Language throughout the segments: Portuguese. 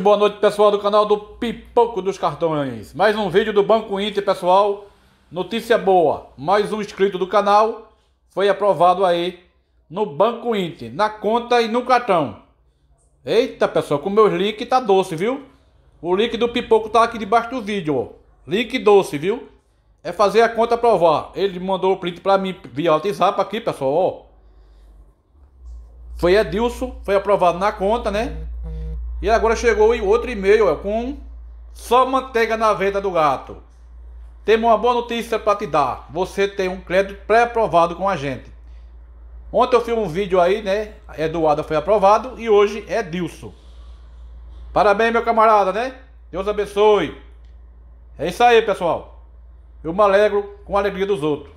Boa noite, pessoal do canal do Pipoco dos Cartões. Mais um vídeo do Banco Inter, pessoal. Notícia boa, mais um inscrito do canal foi aprovado aí no Banco Inter, na conta e no cartão. Eita, pessoal, com meus link tá doce, viu? O link do Pipoco tá aqui debaixo do vídeo, ó. Link doce, viu? É fazer a conta aprovar. Ele mandou o print para mim via WhatsApp aqui, pessoal, ó. Foi Edilson, foi aprovado na conta, né? E agora chegou outro e-mail com só manteiga na venda do gato. Temos uma boa notícia para te dar. Você tem um crédito pré-aprovado com a gente. Ontem eu fiz um vídeo aí, né? Eduardo foi aprovado e hoje é Dilson. Parabéns, meu camarada, né? Deus abençoe. É isso aí, pessoal. Eu me alegro com a alegria dos outros.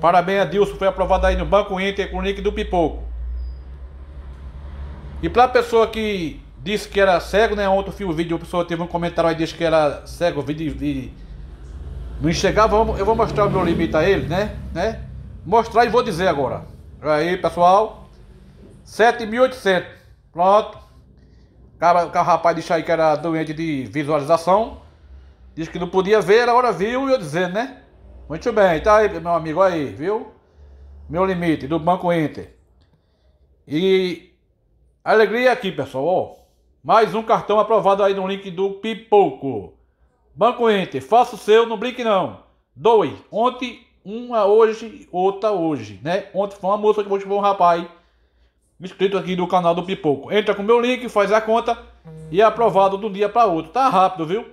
Parabéns a Dilson, foi aprovado aí no Banco Inter com o link do Pipoco. E para a pessoa que disse que era cego, né? Ontem eu fiz vídeo, a pessoa teve um comentário aí, disse que era cego, vídeo de... Não enxergava, eu vou mostrar o meu limite a ele, né? né? Mostrar e vou dizer agora. Aí, pessoal. 7.800. Pronto. O cara, o rapaz disse aí que era doente de visualização. Disse que não podia ver, agora viu e eu dizendo, né? Muito bem, tá aí, meu amigo, aí, viu? Meu limite do Banco Inter. E alegria aqui, pessoal, mais um cartão aprovado aí no link do Pipoco. Banco Enter, faça o seu, não brinque não. Doe. Ontem, uma hoje, outra hoje, né? Ontem foi uma moça que motivou foi um rapaz inscrito aqui do canal do Pipoco. Entra com o meu link, faz a conta e é aprovado de um dia para outro. Tá rápido, viu?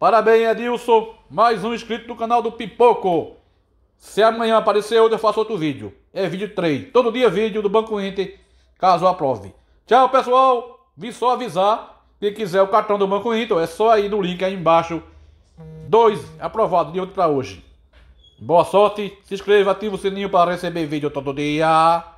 Parabéns, Edilson. Mais um inscrito do canal do Pipoco. Se amanhã aparecer outro, eu faço outro vídeo. É vídeo 3. Todo dia vídeo do Banco Inter, caso aprove. Tchau, pessoal. Vi só avisar. Quem quiser o cartão do Banco Inter, é só aí no link aí embaixo. Dois aprovado de ontem para hoje. Boa sorte, se inscreva, ative o sininho para receber vídeo todo dia.